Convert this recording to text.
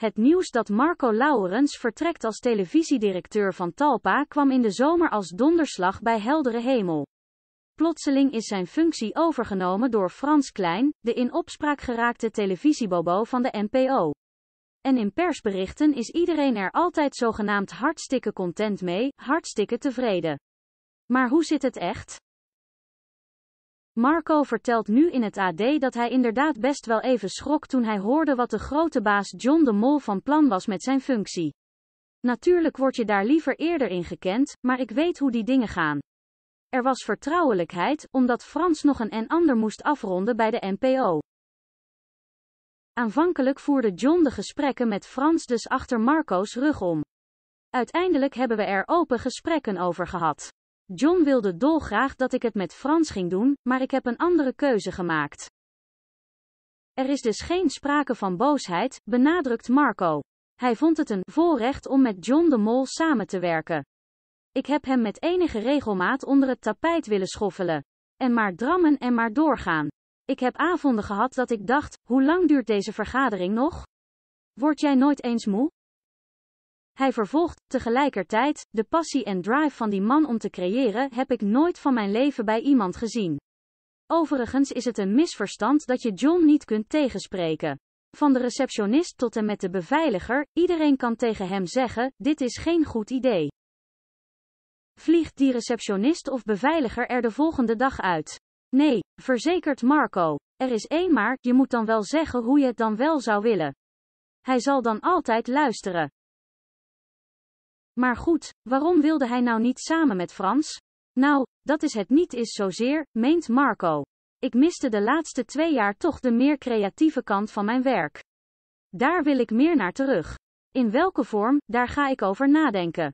Het nieuws dat Marco Laurens vertrekt als televisiedirecteur van Talpa kwam in de zomer als donderslag bij heldere hemel. Plotseling is zijn functie overgenomen door Frans Klein, de in opspraak geraakte televisiebobo van de NPO. En in persberichten is iedereen er altijd zogenaamd hartstikke content mee, hartstikke tevreden. Maar hoe zit het echt? Marco vertelt nu in het AD dat hij inderdaad best wel even schrok toen hij hoorde wat de grote baas John de Mol van plan was met zijn functie. Natuurlijk word je daar liever eerder in gekend, maar ik weet hoe die dingen gaan. Er was vertrouwelijkheid, omdat Frans nog een en ander moest afronden bij de NPO. Aanvankelijk voerde John de gesprekken met Frans dus achter Marco's rug om. Uiteindelijk hebben we er open gesprekken over gehad. John wilde dolgraag dat ik het met Frans ging doen, maar ik heb een andere keuze gemaakt. Er is dus geen sprake van boosheid, benadrukt Marco. Hij vond het een volrecht om met John de Mol samen te werken. Ik heb hem met enige regelmaat onder het tapijt willen schoffelen. En maar drammen en maar doorgaan. Ik heb avonden gehad dat ik dacht, hoe lang duurt deze vergadering nog? Word jij nooit eens moe? Hij vervolgt, tegelijkertijd, de passie en drive van die man om te creëren heb ik nooit van mijn leven bij iemand gezien. Overigens is het een misverstand dat je John niet kunt tegenspreken. Van de receptionist tot en met de beveiliger, iedereen kan tegen hem zeggen, dit is geen goed idee. Vliegt die receptionist of beveiliger er de volgende dag uit? Nee, verzekert Marco. Er is één maar, je moet dan wel zeggen hoe je het dan wel zou willen. Hij zal dan altijd luisteren. Maar goed, waarom wilde hij nou niet samen met Frans? Nou, dat is het niet is zozeer, meent Marco. Ik miste de laatste twee jaar toch de meer creatieve kant van mijn werk. Daar wil ik meer naar terug. In welke vorm, daar ga ik over nadenken.